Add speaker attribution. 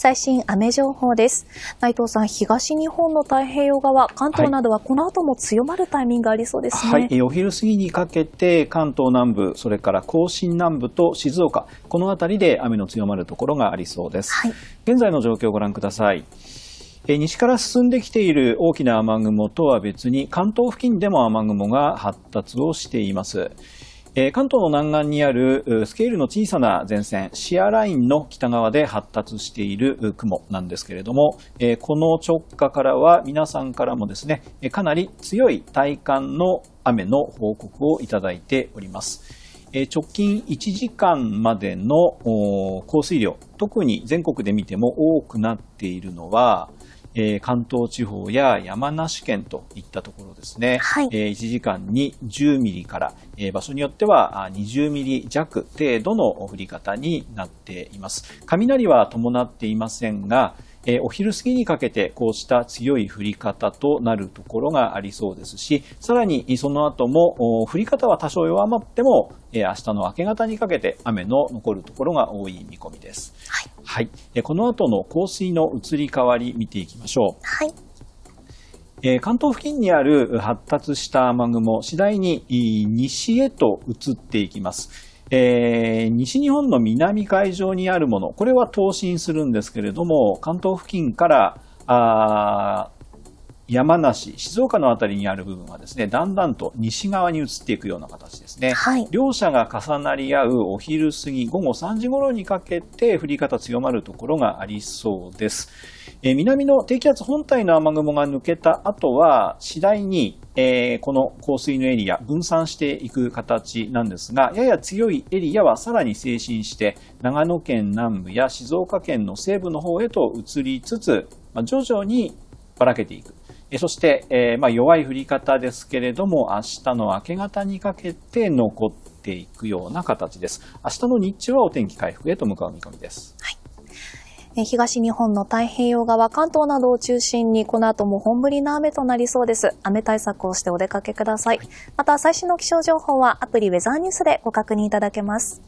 Speaker 1: 最新雨情報です。内藤さん、東日本の太平洋側、関東などはこの後も強まるタイミングがありそうですね。はい、
Speaker 2: お昼過ぎにかけて関東南部、それから甲信南部と静岡、この辺りで雨の強まるところがありそうです。はい、現在の状況をご覧ください。西から進んできている大きな雨雲とは別に関東付近でも雨雲が発達をしています。え関東の南岸にあるスケールの小さな前線、シアラインの北側で発達している雲なんですけれども、えこの直下からは皆さんからもですね、かなり強い体感の雨の報告をいただいております。え直近1時間までの降水量、特に全国で見ても多くなっているのは、えー、関東地方や山梨県といったところですね、はい、えー、1時間に10ミリから、えー、場所によっては20ミリ弱程度の降り方になっています。雷は伴っていませんが、えー、お昼過ぎにかけてこうした強い降り方となるところがありそうですし、さらにその後も降り方は多少弱まっても、えー、明日の明け方にかけて雨の残るところが多い見込みです。はい。はい、えこの後の降水の移り変わり見ていきましょう。はい。え関東付近にある発達した雨雲、次第に西へと移っていきます。えー、西日本の南海上にあるもの、これは等身するんですけれども、関東付近からあ山梨、静岡の辺りにある部分はですね、だんだんと西側に移っていくような形ですね。はい、両者が重なり合うお昼過ぎ、午後3時頃にかけて降り方強まるところがありそうです。南の低気圧本体の雨雲が抜けた後は、次第にえー、この降水のエリア、分散していく形なんですが、やや強いエリアはさらに精進して、長野県南部や静岡県の西部の方へと移りつつ、まあ、徐々にばらけていく。えそして、えー、まあ、弱い降り方ですけれども、明日の明け方にかけて残っていくような形です。明日の日中はお天気回復へと向かう見込みです。はい
Speaker 1: 東日本の太平洋側、関東などを中心に、この後も本降りの雨となりそうです。雨対策をしてお出かけください。また、最新の気象情報はアプリウェザーニュースでご確認いただけます。